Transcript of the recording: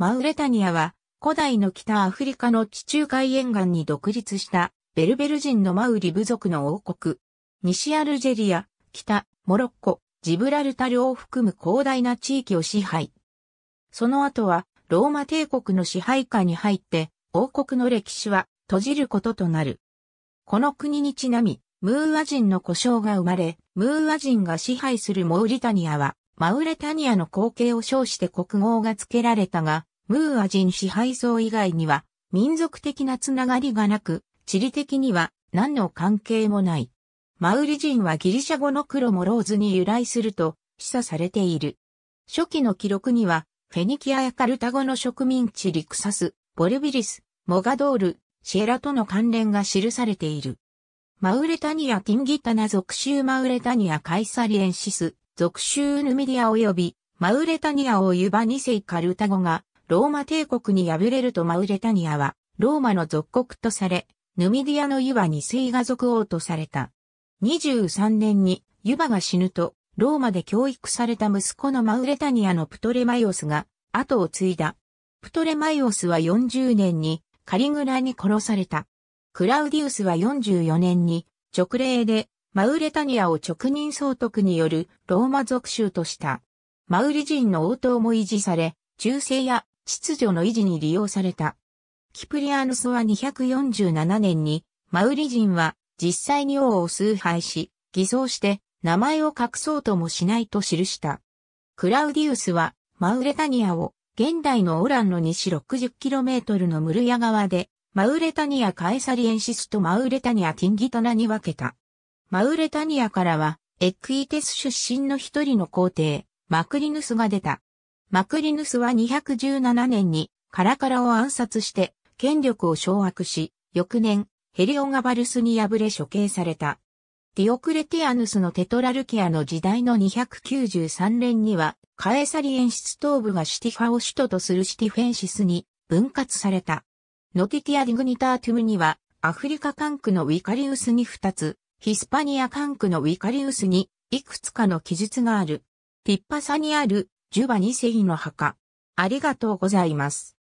マウレタニアは古代の北アフリカの地中海沿岸に独立したベルベル人のマウリ部族の王国。西アルジェリア、北、モロッコ、ジブラルタルを含む広大な地域を支配。その後はローマ帝国の支配下に入って王国の歴史は閉じることとなる。この国にちなみ、ムーア人の故障が生まれ、ムーア人が支配するモーリタニアは、マウレタニアの光景を称して国号が付けられたが、ムーア人支配層以外には民族的なつながりがなく、地理的には何の関係もない。マウリ人はギリシャ語のクロモローズに由来すると示唆されている。初期の記録には、フェニキアやカルタゴの植民地リクサス、ボルビリス、モガドール、シエラとの関連が記されている。マウレタニア・ティンギタナ属州マウレタニア・カイサリエンシス、属州ヌミディア及び、マウレタニアをユバニセイ・カルタゴが、ローマ帝国に敗れるとマウレタニアは、ローマの属国とされ、ヌミディアのユバに水が属王とされた。23年にユバが死ぬと、ローマで教育された息子のマウレタニアのプトレマイオスが後を継いだ。プトレマイオスは40年にカリグラに殺された。クラウディウスは44年に直令でマウレタニアを直任総督によるローマ属州とした。マウリ人の応答も維持され、中世や秩序の維持に利用された。キプリアヌスは247年に、マウリ人は実際に王を崇拝し、偽装して名前を隠そうともしないと記した。クラウディウスはマウレタニアを現代のオランの西 60km のムルヤ川でマウレタニア・カエサリエンシスとマウレタニア・ティンギトナに分けた。マウレタニアからはエックイテス出身の一人の皇帝、マクリヌスが出た。マクリヌスは217年にカラカラを暗殺して権力を掌握し、翌年、ヘリオガバルスに敗れ処刑された。ディオクレティアヌスのテトラルキアの時代の293年には、カエサリエンシス東部がシティファを首都とするシティフェンシスに分割された。ノティティア・ディグニタートゥムには、アフリカ管区のウィカリウスに2つ、ヒスパニア管区のウィカリウスにいくつかの記述がある。ピッパサにあるジュバ2世の墓。ありがとうございます。